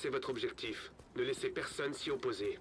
c'est votre objectif. Ne laissez personne s'y opposer.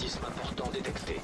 important détecté.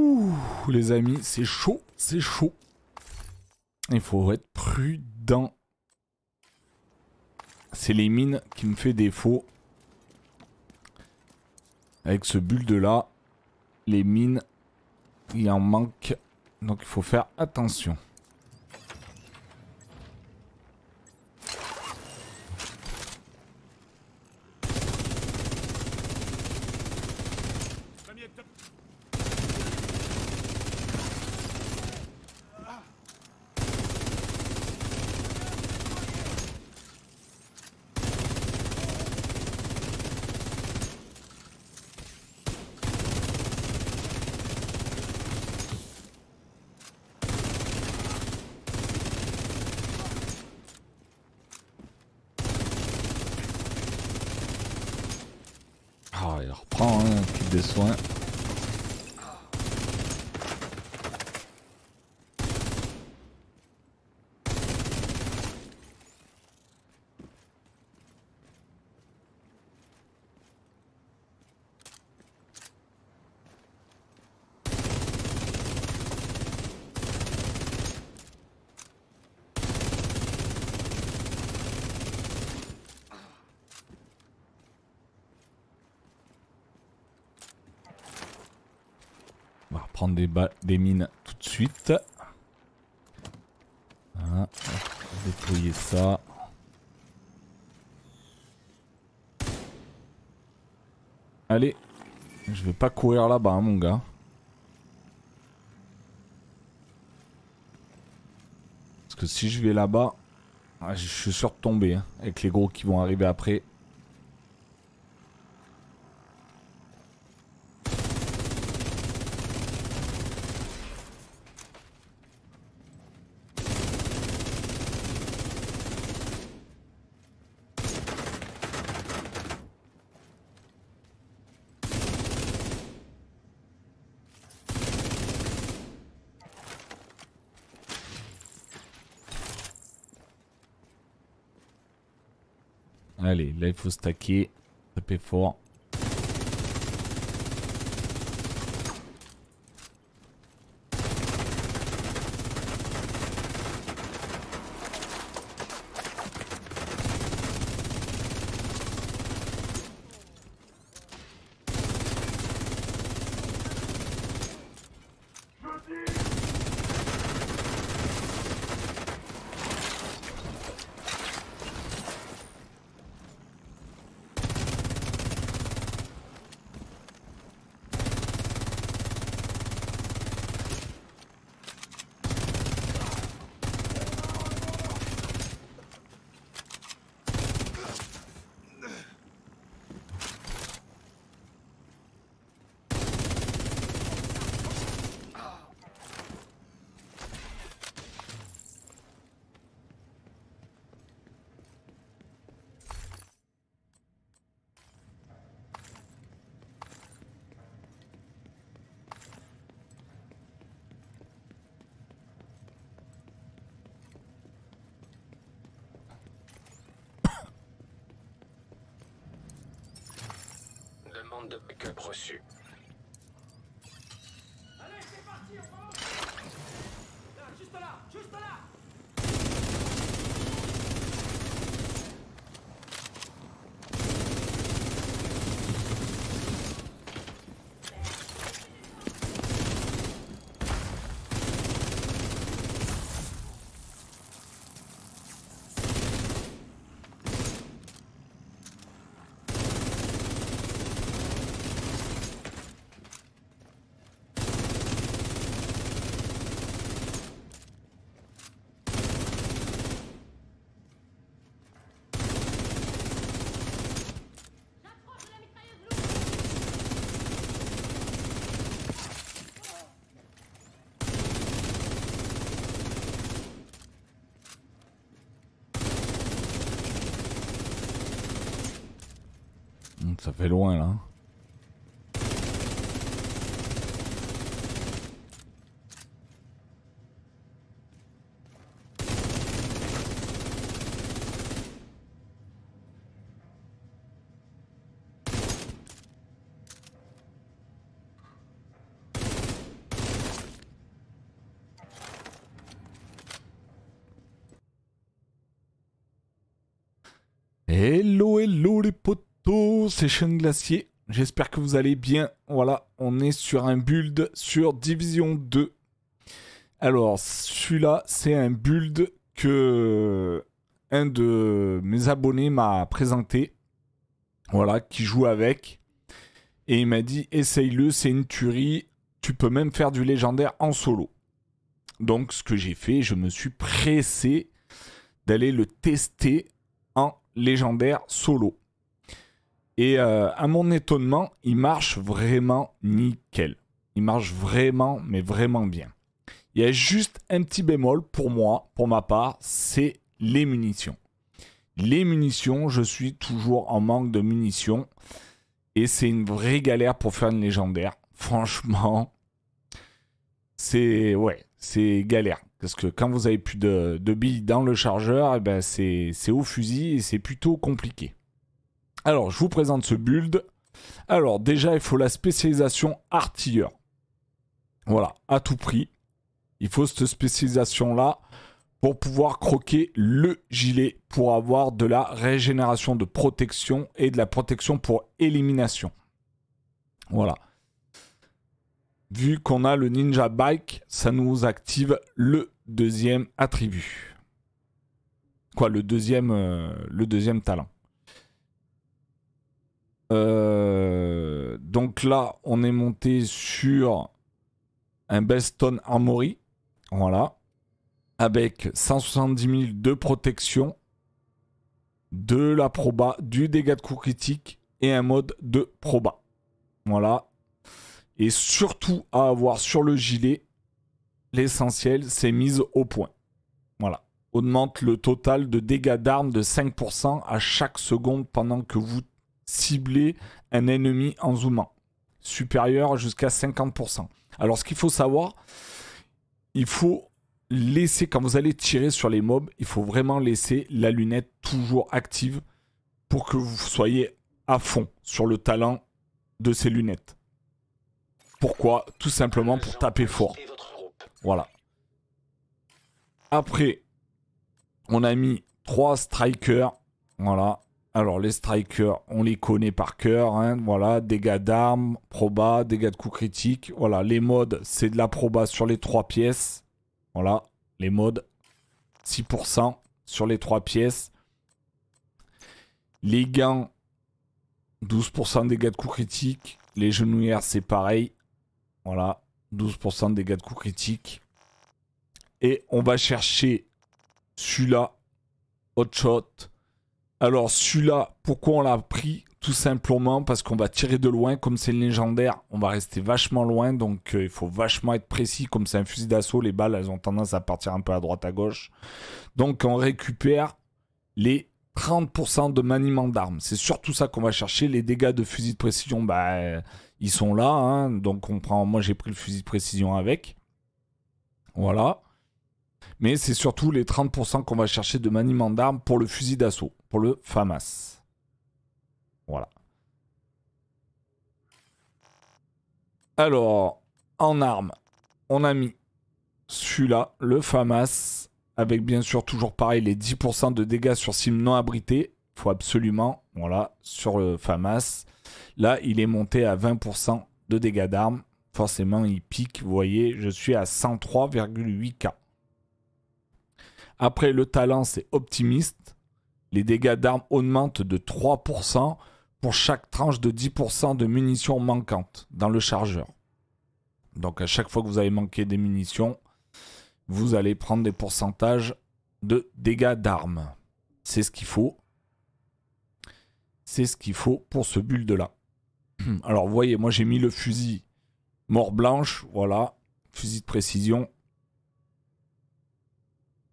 Ouh, les amis, c'est chaud, c'est chaud. Il faut être prudent. C'est les mines qui me fait défaut. Avec ce bulle là, les mines, il en manque. Donc il faut faire attention. prends un cul de soins. des, mines tout de suite. Voilà. Ah, déployer ça. Allez, je vais pas courir là-bas, hein, mon gars. Parce que si je vais là-bas, ah, je suis sûr de tomber hein, avec les gros qui vont arriver après. Là il faut stacker le p4. demande de backup reçue. ça fait loin là. Hein. Station Glacier. J'espère que vous allez bien. Voilà, on est sur un build sur Division 2. Alors, celui-là, c'est un build que un de mes abonnés m'a présenté. Voilà, qui joue avec. Et il m'a dit, essaye-le, c'est une tuerie. Tu peux même faire du légendaire en solo. Donc, ce que j'ai fait, je me suis pressé d'aller le tester en légendaire solo. Et euh, à mon étonnement, il marche vraiment nickel. Il marche vraiment, mais vraiment bien. Il y a juste un petit bémol pour moi, pour ma part, c'est les munitions. Les munitions, je suis toujours en manque de munitions. Et c'est une vraie galère pour faire une légendaire. Franchement, c'est ouais, c'est galère. Parce que quand vous avez plus de, billes dans le chargeur, eh ben c'est au fusil et c'est plutôt compliqué. Alors, je vous présente ce build. Alors, déjà, il faut la spécialisation artilleur. Voilà, à tout prix. Il faut cette spécialisation-là pour pouvoir croquer le gilet pour avoir de la régénération de protection et de la protection pour élimination. Voilà. Vu qu'on a le ninja bike, ça nous active le deuxième attribut. Quoi, le deuxième, euh, le deuxième talent. Euh, donc là, on est monté sur un bestone Armory. Voilà. Avec 170 000 de protection, de la proba, du dégât de coup critique et un mode de proba. Voilà. Et surtout à avoir sur le gilet, l'essentiel, c'est mise au point. Voilà. Augmente le total de dégâts d'armes de 5% à chaque seconde pendant que vous cibler un ennemi en zoomant, supérieur jusqu'à 50%. Alors ce qu'il faut savoir, il faut laisser, quand vous allez tirer sur les mobs, il faut vraiment laisser la lunette toujours active pour que vous soyez à fond sur le talent de ces lunettes. Pourquoi Tout simplement pour taper fort. Voilà. Après, on a mis 3 strikers. Voilà. Alors les strikers, on les connaît par cœur, hein, voilà, dégâts d'armes, proba, dégâts de coups critiques, voilà, les modes, c'est de la proba sur les trois pièces, voilà, les modes, 6% sur les trois pièces. Les gants, 12% dégâts de coups critiques, les genouillères c'est pareil, voilà, 12% dégâts de coups critiques. Et on va chercher celui-là, hot shot, alors celui-là, pourquoi on l'a pris Tout simplement parce qu'on va tirer de loin, comme c'est légendaire, on va rester vachement loin, donc euh, il faut vachement être précis, comme c'est un fusil d'assaut, les balles, elles ont tendance à partir un peu à droite à gauche. Donc on récupère les 30% de maniement d'armes. C'est surtout ça qu'on va chercher. Les dégâts de fusil de précision, bah, euh, ils sont là. Hein, donc on prend. Moi j'ai pris le fusil de précision avec. Voilà. Mais c'est surtout les 30% qu'on va chercher de maniement d'armes pour le fusil d'assaut pour le FAMAS. Voilà. Alors, en armes, on a mis celui-là, le FAMAS, avec bien sûr toujours pareil les 10% de dégâts sur cible non abritée. Il faut absolument, voilà, sur le FAMAS. Là, il est monté à 20% de dégâts d'armes. Forcément, il pique. Vous voyez, je suis à 103,8K. Après, le talent, c'est optimiste les dégâts d'armes augmentent de 3% pour chaque tranche de 10% de munitions manquantes dans le chargeur. Donc à chaque fois que vous avez manqué des munitions, vous allez prendre des pourcentages de dégâts d'armes. C'est ce qu'il faut. C'est ce qu'il faut pour ce build là. Alors vous voyez, moi j'ai mis le fusil mort blanche, voilà, fusil de précision.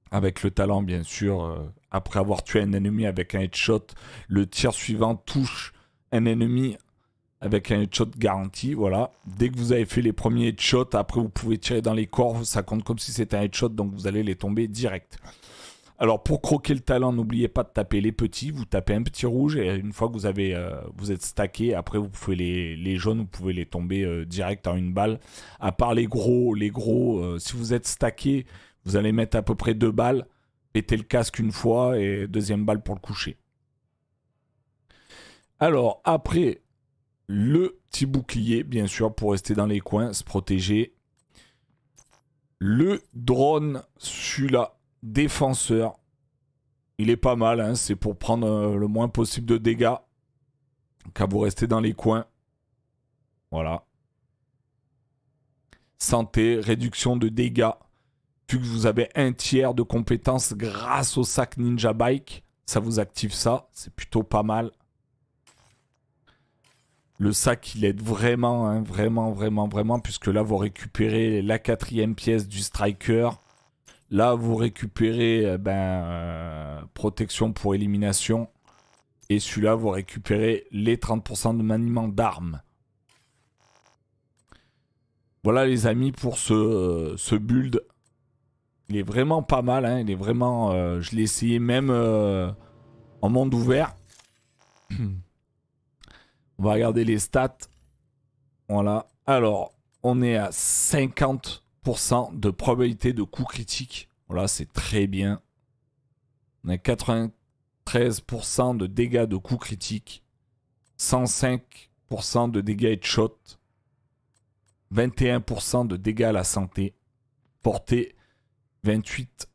Avec le talent bien sûr, euh, après avoir tué un ennemi avec un headshot. Le tir suivant touche un ennemi avec un headshot garanti. Voilà. Dès que vous avez fait les premiers headshots, après vous pouvez tirer dans les corps. Ça compte comme si c'était un headshot, donc vous allez les tomber direct. Alors pour croquer le talent, n'oubliez pas de taper les petits. Vous tapez un petit rouge et une fois que vous avez, euh, vous êtes stacké, après vous pouvez les, jaunes, vous pouvez les tomber euh, direct en une balle. À part les gros, les gros, euh, si vous êtes stacké, vous allez mettre à peu près deux balles le casque une fois et deuxième balle pour le coucher. Alors, après, le petit bouclier, bien sûr, pour rester dans les coins, se protéger. Le drone, celui-là, défenseur. Il est pas mal, hein, c'est pour prendre euh, le moins possible de dégâts. Qu'à vous rester dans les coins. Voilà. Santé, réduction de dégâts vu que vous avez un tiers de compétences grâce au sac Ninja Bike, ça vous active ça, c'est plutôt pas mal. Le sac, il aide vraiment, hein, vraiment, vraiment, vraiment, puisque là, vous récupérez la quatrième pièce du Striker. Là, vous récupérez euh, ben, euh, protection pour élimination. Et celui-là, vous récupérez les 30% de maniement d'armes. Voilà les amis pour ce, euh, ce build. Il est vraiment pas mal, hein. il est vraiment... Euh, je l'ai essayé même euh, en monde ouvert. on va regarder les stats. Voilà. Alors, on est à 50% de probabilité de coup critique. Voilà, c'est très bien. On a 93% de dégâts de coup critique. 105% de dégâts shot, 21% de dégâts à la santé. Portée 28.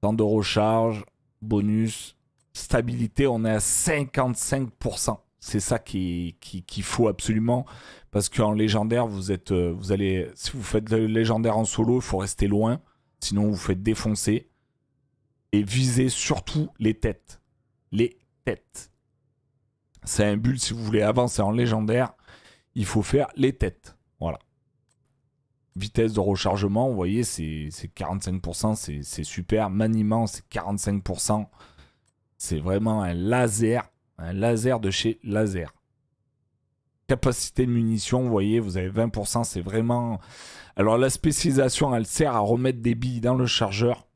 Temps de recharge, bonus, stabilité, on est à 55%. C'est ça qu'il qui, qui faut absolument. Parce qu'en légendaire, vous êtes, euh, vous allez, si vous faites le légendaire en solo, il faut rester loin. Sinon, vous faites défoncer. Et visez surtout les têtes. Les têtes. C'est un but, si vous voulez avancer en légendaire, il faut faire les têtes vitesse de rechargement, vous voyez, c'est 45%, c'est super. Maniement, c'est 45%. C'est vraiment un laser, un laser de chez laser. Capacité de munition, vous voyez, vous avez 20%, c'est vraiment... Alors la spécialisation, elle sert à remettre des billes dans le chargeur.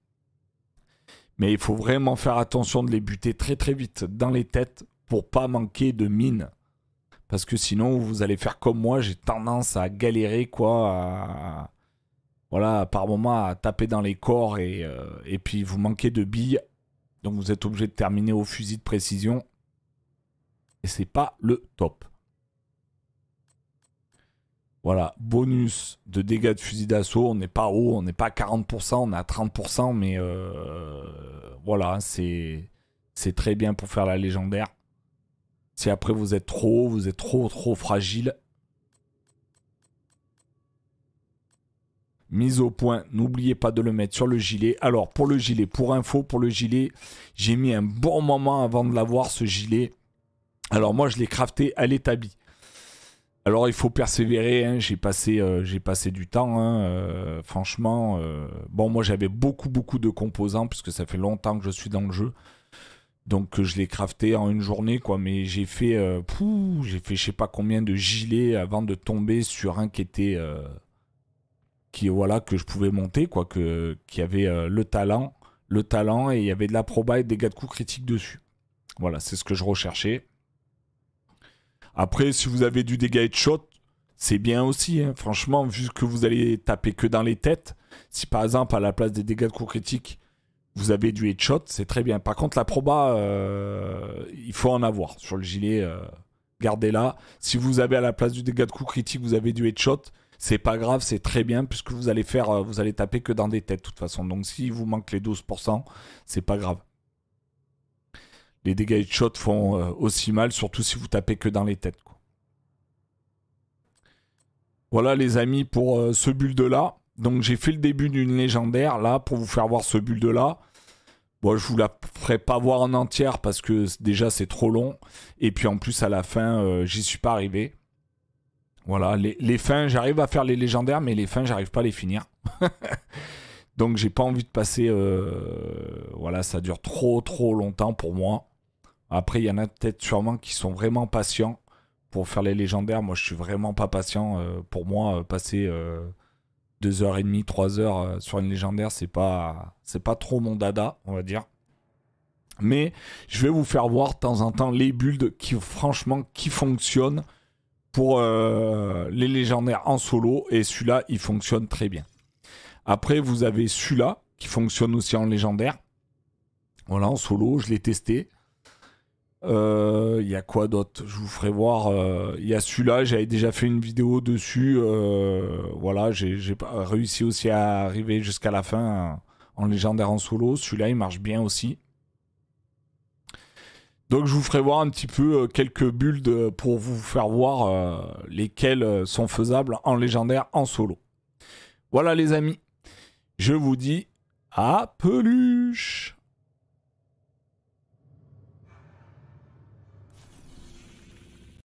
Mais il faut vraiment faire attention de les buter très très vite dans les têtes pour pas manquer de mines. Parce que sinon, vous allez faire comme moi, j'ai tendance à galérer, quoi, à... Voilà, par moment, à taper dans les corps euh, et, puis vous manquez de billes. Donc vous êtes obligé de terminer au fusil de précision. Et c'est pas le top. Voilà, bonus de dégâts de fusil d'assaut, on n'est pas haut, on n'est pas à 40%, on est à 30%, mais euh, voilà, c'est très bien pour faire la légendaire. Si après vous êtes trop, vous êtes trop, trop fragile. Mise au point, n'oubliez pas de le mettre sur le gilet. Alors pour le gilet, pour info, pour le gilet, j'ai mis un bon moment avant de l'avoir ce gilet. Alors moi je l'ai crafté à l'établi. Alors il faut persévérer, hein. j'ai passé, euh, j'ai passé, du temps, hein. euh, franchement. Euh, bon moi j'avais beaucoup beaucoup de composants puisque ça fait longtemps que je suis dans le jeu. Donc je l'ai crafté en une journée quoi, mais j'ai fait je euh, pou, j'ai fait je sais pas combien de gilets avant de tomber sur un qui était euh, qui voilà que je pouvais monter quoi, qui avait euh, le talent, le talent et il y avait de la proba et des gars de coups critiques dessus. Voilà, c'est ce que je recherchais. Après, si vous avez du dégât shot c'est bien aussi. Hein. Franchement, vu que vous allez taper que dans les têtes, si par exemple à la place des dégâts de coups critiques vous avez du headshot, c'est très bien. Par contre, la proba, euh, il faut en avoir sur le gilet. Euh, gardez-la. Si vous avez à la place du dégât de coup critique, vous avez du headshot, c'est pas grave, c'est très bien puisque vous allez faire, euh, vous allez taper que dans des têtes de toute façon. Donc, si vous manque les 12%, c'est pas grave. Les dégâts headshot font aussi mal, surtout si vous tapez que dans les têtes. Voilà les amis pour ce build là. Donc j'ai fait le début d'une légendaire là pour vous faire voir ce build là. Bon, je vous la ferai pas voir en entière parce que déjà c'est trop long. Et puis en plus à la fin, euh, j'y suis pas arrivé. Voilà, les, fins, j'arrive à faire les légendaires, mais les fins, j'arrive pas à les finir. Donc j'ai pas envie de passer. Euh, voilà, ça dure trop trop longtemps pour moi. Après, il y en a peut-être sûrement qui sont vraiment patients pour faire les légendaires. Moi, je suis vraiment pas patient. Euh, pour moi, passer deux heures et demie, trois heures euh, sur une légendaire, c'est pas, c'est pas trop mon dada, on va dire. Mais je vais vous faire voir de temps en temps les builds qui, franchement, qui fonctionnent pour euh, les légendaires en solo. Et celui-là, il fonctionne très bien. Après, vous avez celui-là qui fonctionne aussi en légendaire. Voilà, en solo, je l'ai testé. Il euh, y a quoi d'autre Je vous ferai voir. Il euh, y a celui-là, j'avais déjà fait une vidéo dessus. Euh, voilà, j'ai pas réussi aussi à arriver jusqu'à la fin en légendaire en solo. Celui-là, il marche bien aussi. Donc je vous ferai voir un petit peu quelques builds pour vous faire voir lesquels sont faisables en légendaire en solo. Voilà les amis, je vous dis à peluche